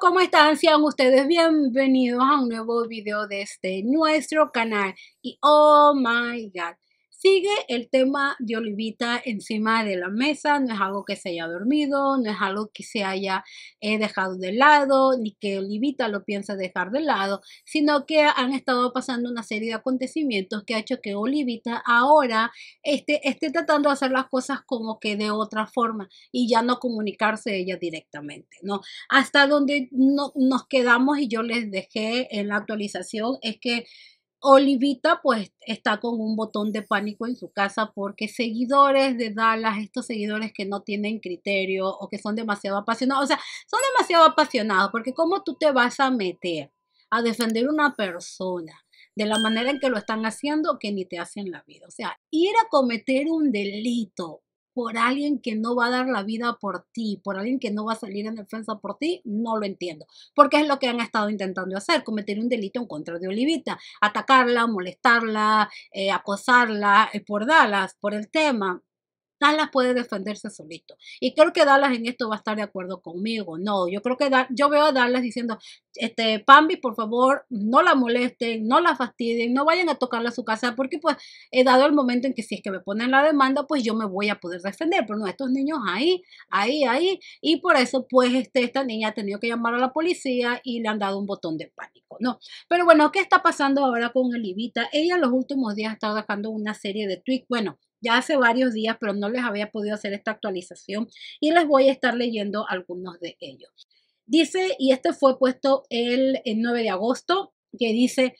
¿cómo están? Sean ustedes bienvenidos a un nuevo video de este nuestro canal. Y oh my god, Sigue el tema de Olivita encima de la mesa, no es algo que se haya dormido, no es algo que se haya eh, dejado de lado, ni que Olivita lo piensa dejar de lado, sino que han estado pasando una serie de acontecimientos que ha hecho que Olivita ahora esté, esté tratando de hacer las cosas como que de otra forma y ya no comunicarse ella directamente, ¿no? Hasta donde no, nos quedamos y yo les dejé en la actualización es que Olivita pues está con un botón de pánico en su casa porque seguidores de Dallas, estos seguidores que no tienen criterio o que son demasiado apasionados, o sea, son demasiado apasionados porque cómo tú te vas a meter a defender una persona de la manera en que lo están haciendo que ni te hacen la vida. O sea, ir a cometer un delito por alguien que no va a dar la vida por ti, por alguien que no va a salir en defensa por ti, no lo entiendo. Porque es lo que han estado intentando hacer, cometer un delito en contra de Olivita, atacarla, molestarla, eh, acosarla eh, por Dallas, por el tema. Dallas puede defenderse solito. Y creo que Dallas en esto va a estar de acuerdo conmigo. No, yo creo que yo veo a Dallas diciendo, este, Pambi, por favor, no la molesten, no la fastidien, no vayan a tocarla a su casa, porque pues he dado el momento en que si es que me ponen la demanda, pues yo me voy a poder defender. Pero no, estos niños ahí, ahí, ahí. Y por eso, pues, este, esta niña ha tenido que llamar a la policía y le han dado un botón de pánico, ¿no? Pero bueno, ¿qué está pasando ahora con Elivita? Ella en los últimos días ha estado dejando una serie de tweets. Bueno, ya hace varios días, pero no les había podido hacer esta actualización y les voy a estar leyendo algunos de ellos. Dice, y este fue puesto el, 9 de agosto, que dice,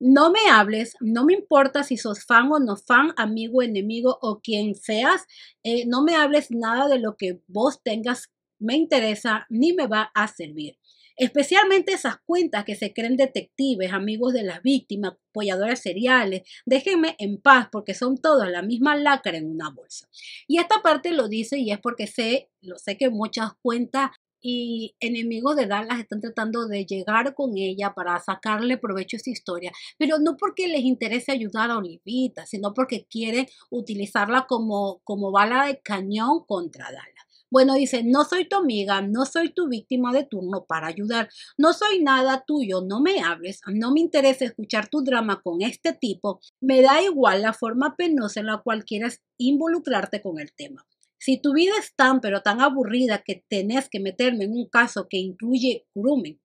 no me hables, no me importa si sos fan o no fan, amigo, enemigo o quien seas, eh, no me hables nada de lo que vos tengas, me interesa ni me va a servir especialmente esas cuentas que se creen detectives, amigos de las víctimas, apoyadores seriales. Déjenme en paz porque son todas la misma lacra en una bolsa. Y esta parte lo dice y es porque sé, lo sé que muchas cuentas y enemigos de Dallas están tratando de llegar con ella para sacarle provecho a esa historia, pero no porque les interese ayudar a Olivita, sino porque quieren utilizarla como, como bala de cañón contra Dallas. Bueno, dice, no soy tu amiga, no soy tu víctima de turno para ayudar, no soy nada tuyo, no me hables, no me interesa escuchar tu drama con este tipo, me da igual la forma penosa en la cual quieras involucrarte con el tema. Si tu vida es tan pero tan aburrida que tenés que meterme en un caso que incluye grumen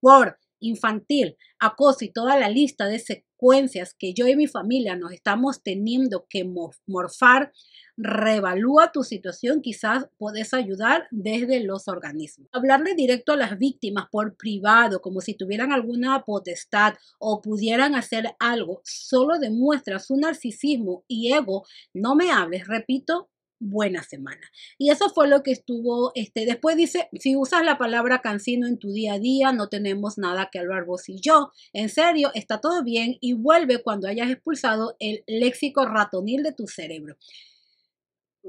por infantil, acoso y toda la lista de secuencias que yo y mi familia nos estamos teniendo que morfar, revalúa tu situación, quizás puedes ayudar desde los organismos. Hablarle directo a las víctimas por privado, como si tuvieran alguna potestad o pudieran hacer algo, solo demuestra su narcisismo y ego. No me hables, repito, buena semana. Y eso fue lo que estuvo, este, después dice, si usas la palabra cancino en tu día a día, no tenemos nada que hablar vos y yo. En serio, está todo bien y vuelve cuando hayas expulsado el léxico ratonil de tu cerebro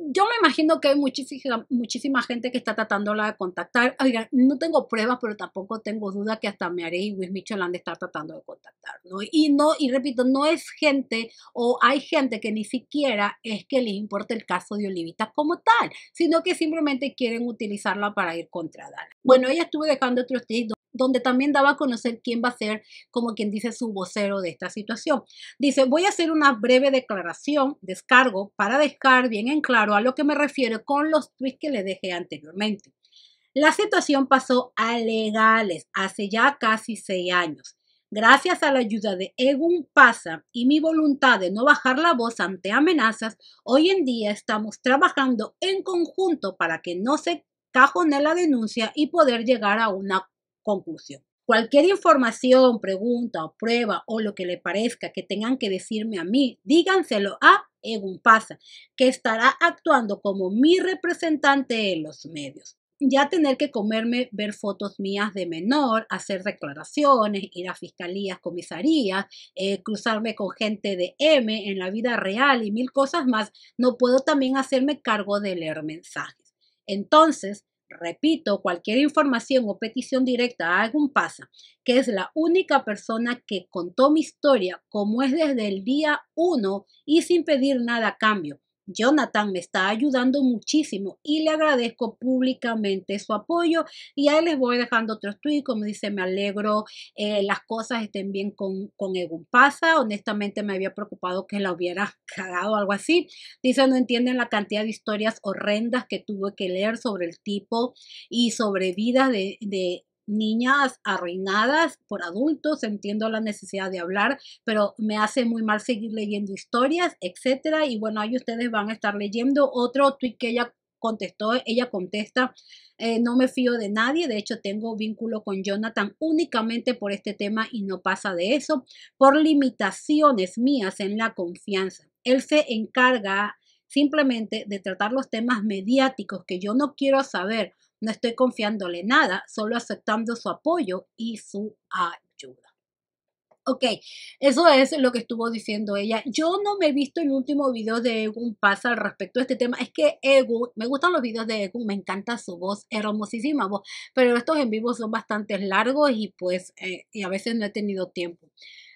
yo me imagino que hay muchísima, muchísima gente que está tratándola de contactar. no tengo pruebas, pero tampoco tengo duda que hasta Mary y han de están tratando de contactar, ¿no? Y no, y repito, no es gente o hay gente que ni siquiera es que les importe el caso de Olivita como tal, sino que simplemente quieren utilizarla para ir contra Dana. Bueno, ella estuve dejando otros tips donde también daba a conocer quién va a ser, como quien dice, su vocero de esta situación. Dice, voy a hacer una breve declaración, descargo, para dejar bien en claro a lo que me refiero con los tweets que le dejé anteriormente. La situación pasó a legales hace ya casi seis años. Gracias a la ayuda de Egun Pasa y mi voluntad de no bajar la voz ante amenazas, hoy en día estamos trabajando en conjunto para que no se cajone la denuncia y poder llegar a una Conclusión. Cualquier información, pregunta o prueba o lo que le parezca que tengan que decirme a mí, díganselo a Egun Pasa, que estará actuando como mi representante en los medios. Ya tener que comerme ver fotos mías de menor, hacer declaraciones, ir a fiscalías, comisarías, eh, cruzarme con gente de M en la vida real y mil cosas más, no puedo también hacerme cargo de leer mensajes. Entonces, repito, cualquier información o petición directa a algún pasa, que es la única persona que contó mi historia como es desde el día uno y sin pedir nada a cambio. Jonathan me está ayudando muchísimo y le agradezco públicamente su apoyo. Y ahí les voy dejando otros tweets, como dice, me alegro, eh, las cosas estén bien con, con Egun Pasa. Honestamente me había preocupado que la hubiera cagado o algo así. Dice, no entienden la cantidad de historias horrendas que tuve que leer sobre el tipo y sobre vida de, de niñas arruinadas por adultos, entiendo la necesidad de hablar, pero me hace muy mal seguir leyendo historias, etcétera. Y bueno, ahí ustedes van a estar leyendo otro tweet que ella contestó, ella contesta, eh, no me fío de nadie, de hecho tengo vínculo con Jonathan únicamente por este tema y no pasa de eso, por limitaciones mías en la confianza. Él se encarga simplemente de tratar los temas mediáticos que yo no quiero saber no estoy confiándole nada, solo aceptando su apoyo y su ayuda. Ok, eso es lo que estuvo diciendo ella. Yo no me he visto el último video de Egun Paz al respecto de este tema. Es que Egun, me gustan los videos de Egun, me encanta su voz, hermosísima voz, pero estos en vivo son bastante largos y pues eh, y a veces no he tenido tiempo.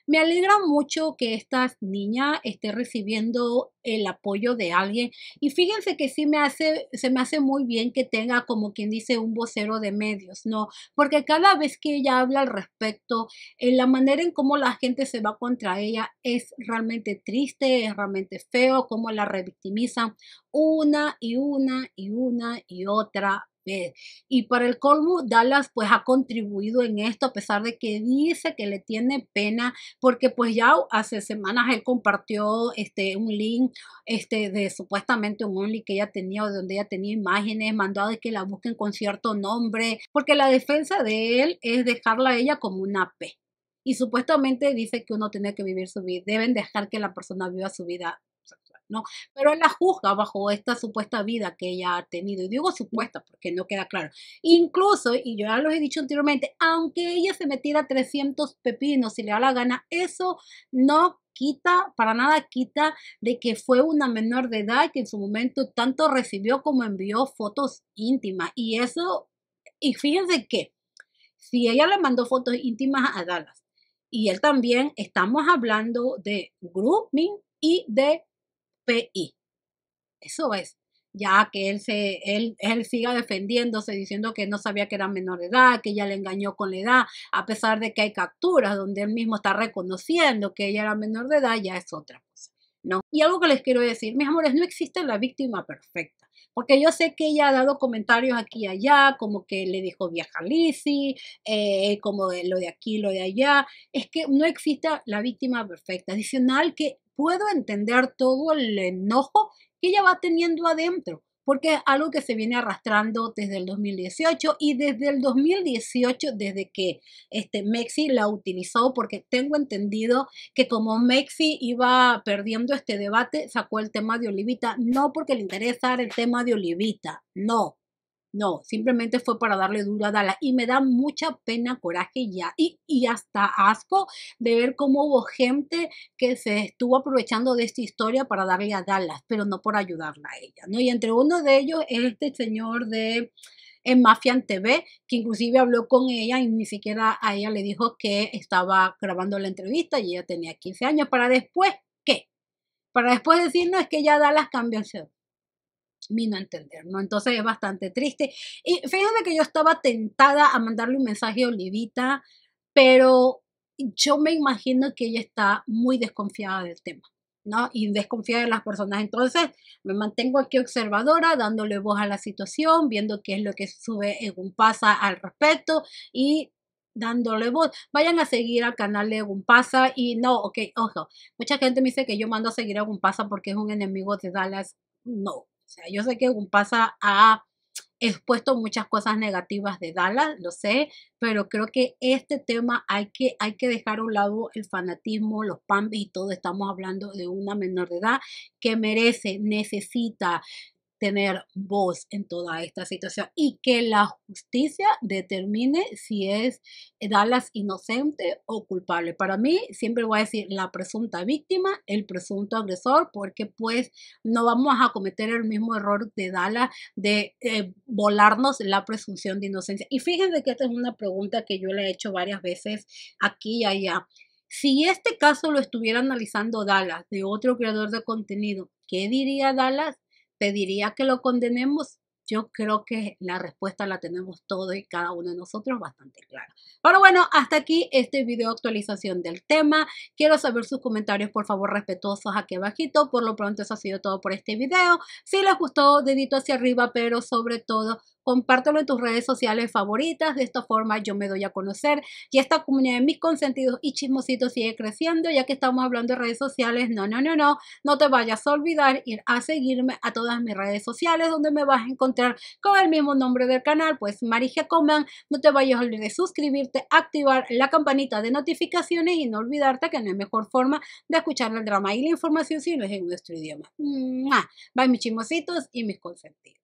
Me alegra mucho que esta niña esté recibiendo el apoyo de alguien y fíjense que sí me hace, se me hace muy bien que tenga como quien dice un vocero de medios, ¿no? Porque cada vez que ella habla al respecto, en la manera en cómo la gente se va contra ella es realmente triste, es realmente feo, cómo la revictimizan una y una y una y otra eh, y para el colmo, Dallas pues ha contribuido en esto, a pesar de que dice que le tiene pena, porque pues ya hace semanas él compartió este, un link este, de supuestamente un only que ella tenía o donde ella tenía imágenes, mandó a que la busquen con cierto nombre, porque la defensa de él es dejarla a ella como una P. Y supuestamente dice que uno tiene que vivir su vida, deben dejar que la persona viva su vida ¿no? Pero él la juzga bajo esta supuesta vida que ella ha tenido. Y digo supuesta porque no queda claro. Incluso, y yo ya lo he dicho anteriormente, aunque ella se metiera 300 pepinos si le da la gana, eso no quita, para nada quita de que fue una menor de edad que en su momento tanto recibió como envió fotos íntimas. Y eso, y fíjense que si ella le mandó fotos íntimas a Dallas y él también, estamos hablando de grooming y de y Eso es. Ya que él, se, él, siga defendiéndose diciendo que no sabía que era menor de edad, que ella le engañó con la edad, a pesar de que hay capturas donde él mismo está reconociendo que ella era menor de edad, ya es otra cosa. ¿no? Y algo que les quiero decir, mis amores, no existe la víctima perfecta. Porque yo sé que ella ha dado comentarios aquí y allá, como que le dijo viaja Lizzy eh, como lo de aquí, lo de allá. Es que no existe la víctima perfecta. Adicional que puedo entender todo el enojo que ella va teniendo adentro, porque es algo que se viene arrastrando desde el 2018 y desde el 2018, desde que este, Mexi la utilizó, porque tengo entendido que como Mexi iba perdiendo este debate, sacó el tema de Olivita, no porque le interesa el tema de Olivita, no, no, simplemente fue para darle duro a Dallas. Y me da mucha pena, coraje ya, y, hasta asco de ver cómo hubo gente que se estuvo aprovechando de esta historia para darle a Dallas, pero no por ayudarla a ella. ¿no? Y entre uno de ellos es este señor de en Mafian TV, que inclusive habló con ella y ni siquiera a ella le dijo que estaba grabando la entrevista y ella tenía 15 años, para después, ¿qué? Para después decirnos que ya Dallas cambió el ser mi no entender, ¿no? Entonces es bastante triste. Y fíjate que yo estaba tentada a mandarle un mensaje a Olivita, pero yo me imagino que ella está muy desconfiada del tema, ¿no? Y desconfiada de las personas. Entonces me mantengo aquí observadora, dándole voz a la situación, viendo qué es lo que sube en pasa al respecto y dándole voz. Vayan a seguir al canal de Gumpasa y no, ok, ojo, mucha gente me dice que yo mando a seguir a Gumpasa porque es un enemigo de Dallas. No, o sea, yo sé que Gumpasa ha expuesto muchas cosas negativas de Dallas, lo sé, pero creo que este tema hay que, hay que dejar a un lado el fanatismo, los pambis y todo. Estamos hablando de una menor de edad que merece, necesita, tener voz en toda esta situación y que la justicia determine si es Dallas inocente o culpable. Para mí siempre voy a decir la presunta víctima, el presunto agresor, porque pues no vamos a cometer el mismo error de Dallas de eh, volarnos la presunción de inocencia. Y fíjense que esta es una pregunta que yo le he hecho varias veces aquí y allá. Si este caso lo estuviera analizando Dallas, de otro creador de contenido, ¿qué diría Dallas? ¿Pediría que lo condenemos? Yo creo que la respuesta la tenemos todos y cada uno de nosotros bastante clara. Pero bueno, hasta aquí este video actualización del tema. Quiero saber sus comentarios, por favor, respetuosos aquí abajito. Por lo pronto, eso ha sido todo por este video. Si les gustó, dedito hacia arriba, pero sobre todo compártelo en tus redes sociales favoritas. De esta forma yo me doy a conocer y esta comunidad de mis consentidos y chismositos sigue creciendo, ya que estamos hablando de redes sociales. No, no, no, no, no te vayas a olvidar ir a seguirme a todas mis redes sociales donde me vas a encontrar con el mismo nombre del canal, pues Marija Coman. No te vayas a olvidar de suscribirte, activar la campanita de notificaciones y no olvidarte que no hay mejor forma de escuchar el drama y la información si no es en nuestro idioma. Bye mis chismositos y mis consentidos.